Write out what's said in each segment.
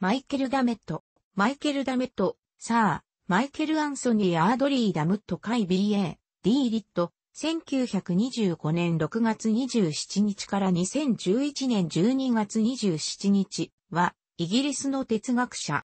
マイケル・ダメット、マイケル・ダメット、サー、マイケル・アンソニー・アードリー・ダムット・カイ・ BA、D・ リット、1925年6月27日から2011年12月27日は、イギリスの哲学者。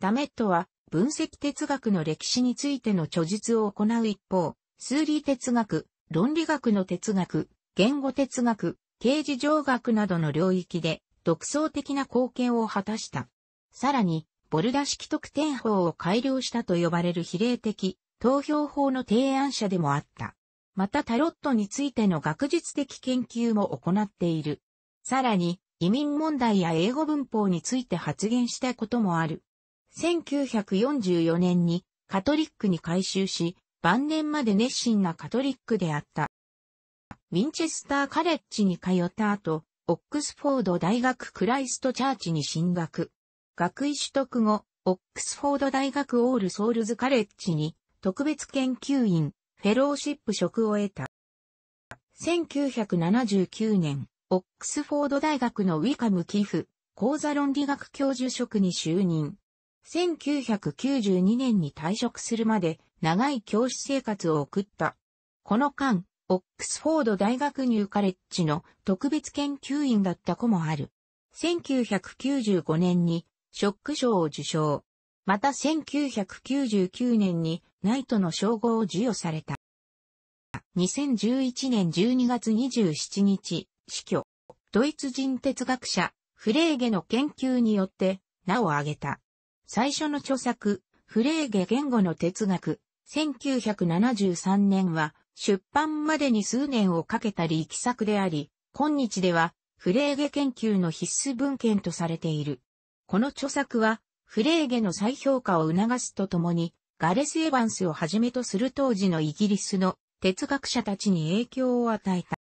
ダメットは、分析哲学の歴史についての著述を行う一方、数理哲学、論理学の哲学、言語哲学、形事上学などの領域で、独創的な貢献を果たした。さらに、ボルダ式特典法を改良したと呼ばれる比例的投票法の提案者でもあった。またタロットについての学術的研究も行っている。さらに、移民問題や英語文法について発言したこともある。1944年にカトリックに改修し、晩年まで熱心なカトリックであった。ウィンチェスターカレッジに通った後、オックスフォード大学クライストチャーチに進学。学位取得後、オックスフォード大学オールソウルズカレッジに特別研究員、フェローシップ職を得た。1979年、オックスフォード大学のウィカム寄付、講座論理学教授職に就任。1992年に退職するまで長い教師生活を送った。この間、オックスフォード大学ニューカレッジの特別研究員だった子もある。1995年にショック賞を受賞。また1999年にナイトの称号を授与された。2011年12月27日、死去。ドイツ人哲学者、フレーゲの研究によって名を挙げた。最初の著作、フレーゲ言語の哲学、1973年は出版までに数年をかけた力作であり、今日ではフレーゲ研究の必須文献とされている。この著作はフレーゲの再評価を促すとともに、ガレス・エヴァンスをはじめとする当時のイギリスの哲学者たちに影響を与えた。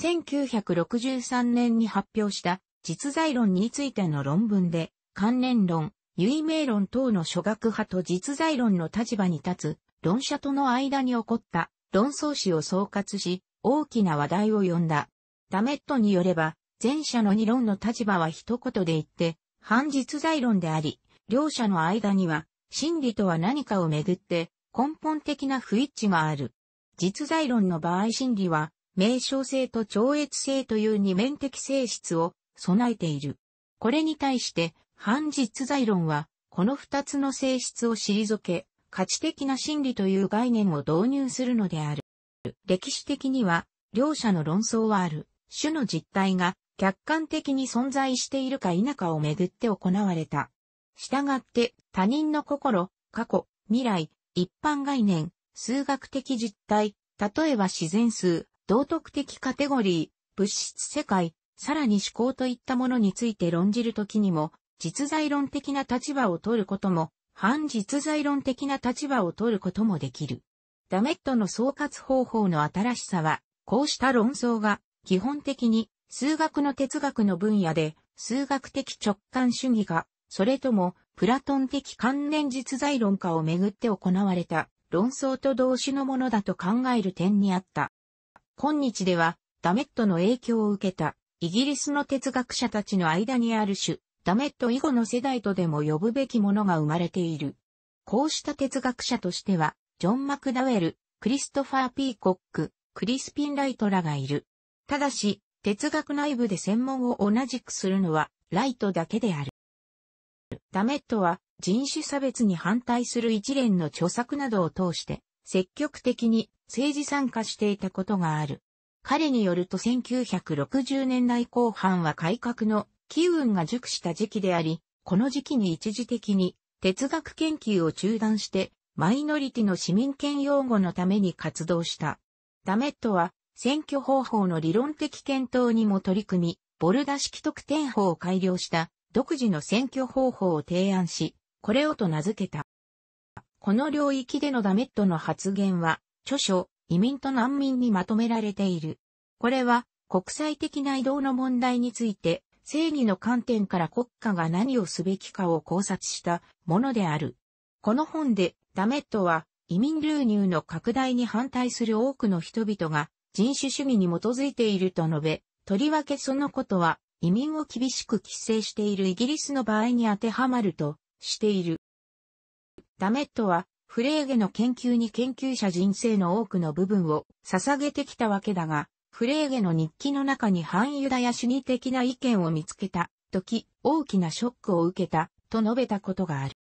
1963年に発表した実在論についての論文で関連論、唯名論等の諸学派と実在論の立場に立つ、論者との間に起こった論争史を総括し、大きな話題を呼んだ。ダメットによれば、前者の二論の立場は一言で言って、反実在論であり、両者の間には、真理とは何かをめぐって、根本的な不一致がある。実在論の場合真理は、名称性と超越性という二面的性質を備えている。これに対して、反実在論は、この二つの性質を退け、価値的な真理という概念を導入するのである。歴史的には、両者の論争はある、種の実態が客観的に存在しているか否かをめぐって行われた。したがって、他人の心、過去、未来、一般概念、数学的実態、例えば自然数、道徳的カテゴリー、物質世界、さらに思考といったものについて論じるときにも、実在論的な立場を取ることも、反実在論的な立場を取ることもできる。ダメットの総括方法の新しさは、こうした論争が、基本的に数学の哲学の分野で、数学的直感主義か、それとも、プラトン的観念実在論かをめぐって行われた論争と同種のものだと考える点にあった。今日ではダメットの影響を受けたイギリスの哲学者たちの間にある種ダメット以後の世代とでも呼ぶべきものが生まれている。こうした哲学者としては、ジョン・マクダウェル、クリストファー・ピーコック、クリスピン・ライトらがいる。ただし、哲学内部で専門を同じくするのは、ライトだけである。ダメットは、人種差別に反対する一連の著作などを通して、積極的に政治参加していたことがある。彼によると1960年代後半は改革の機運が熟した時期であり、この時期に一時的に哲学研究を中断して、マイノリティの市民権擁護のために活動した。ダメットは、選挙方法の理論的検討にも取り組み、ボルダ式特典法を改良した独自の選挙方法を提案し、これをと名付けた。この領域でのダメットの発言は、著書、移民と難民にまとめられている。これは、国際的な移動の問題について、正義の観点から国家が何をすべきかを考察したものである。この本でダメットは移民流入の拡大に反対する多くの人々が人種主義に基づいていると述べ、とりわけそのことは移民を厳しく規制しているイギリスの場合に当てはまるとしている。ダメットはフレーゲの研究に研究者人生の多くの部分を捧げてきたわけだが、フレーゲの日記の中に反ユダヤ主義的な意見を見つけた、時、大きなショックを受けた、と述べたことがある。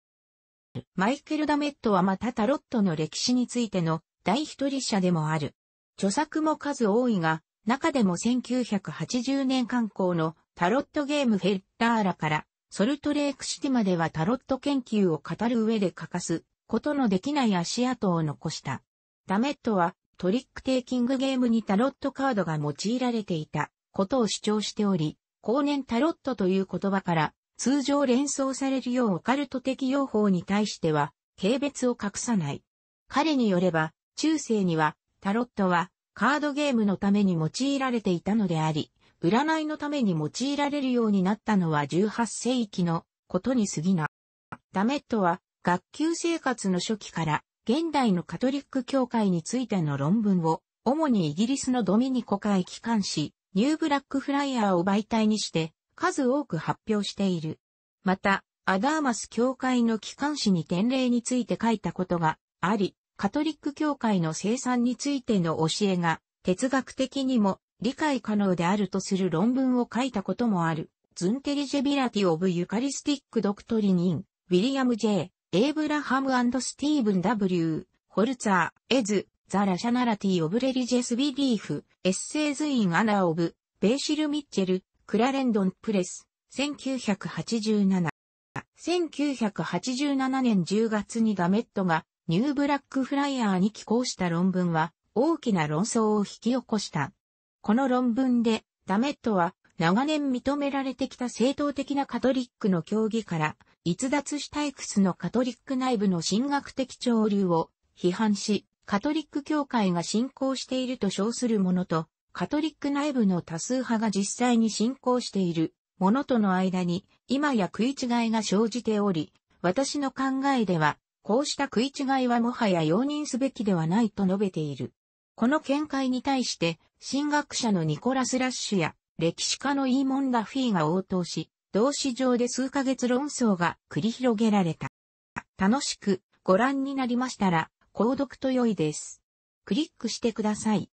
マイケル・ダメットはまたタロットの歴史についての第一人者でもある。著作も数多いが、中でも1980年刊行のタロットゲームフェッラーラからソルトレークシティまではタロット研究を語る上で欠かすことのできない足跡を残した。ダメットはトリックテイキングゲームにタロットカードが用いられていたことを主張しており、後年タロットという言葉から通常連想されるようオカルト的用法に対しては、軽蔑を隠さない。彼によれば、中世にはタロットはカードゲームのために用いられていたのであり、占いのために用いられるようになったのは18世紀のことに過ぎな。ダメットは学級生活の初期から現代のカトリック教会についての論文を、主にイギリスのドミニコ会機関紙、ニューブラックフライヤーを媒体にして、数多く発表している。また、アダーマス教会の機関紙に典礼について書いたことがあり、カトリック教会の生産についての教えが、哲学的にも理解可能であるとする論文を書いたこともある。ズンテリジェビラティ・オブ・ユカリスティック・ドクトリニン、ウィリアム・ジイ、エイブラハムスティーブン W、ホルツァー、エズ、ザ・ラシャナラティ・オブ・レリジェス・ビリーフ、エッセイズ・イン・アナ・オブ、ベーシル・ミッチェル、クラレンドン・プレス、1987。1987年10月にダメットがニューブラックフライヤーに寄稿した論文は大きな論争を引き起こした。この論文でダメットは長年認められてきた正当的なカトリックの教義から逸脱したいくつのカトリック内部の神学的潮流を批判し、カトリック教会が信仰していると称するものと、カトリック内部の多数派が実際に信仰しているものとの間に、今や食い違いが生じており、私の考えでは、こうした食い違いはもはや容認すべきではないと述べている。この見解に対して、神学者のニコラス・ラッシュや歴史家のイーモン・ラフィーが応答し、同市場で数ヶ月論争が繰り広げられた。楽しくご覧になりましたら、購読と良いです。クリックしてください。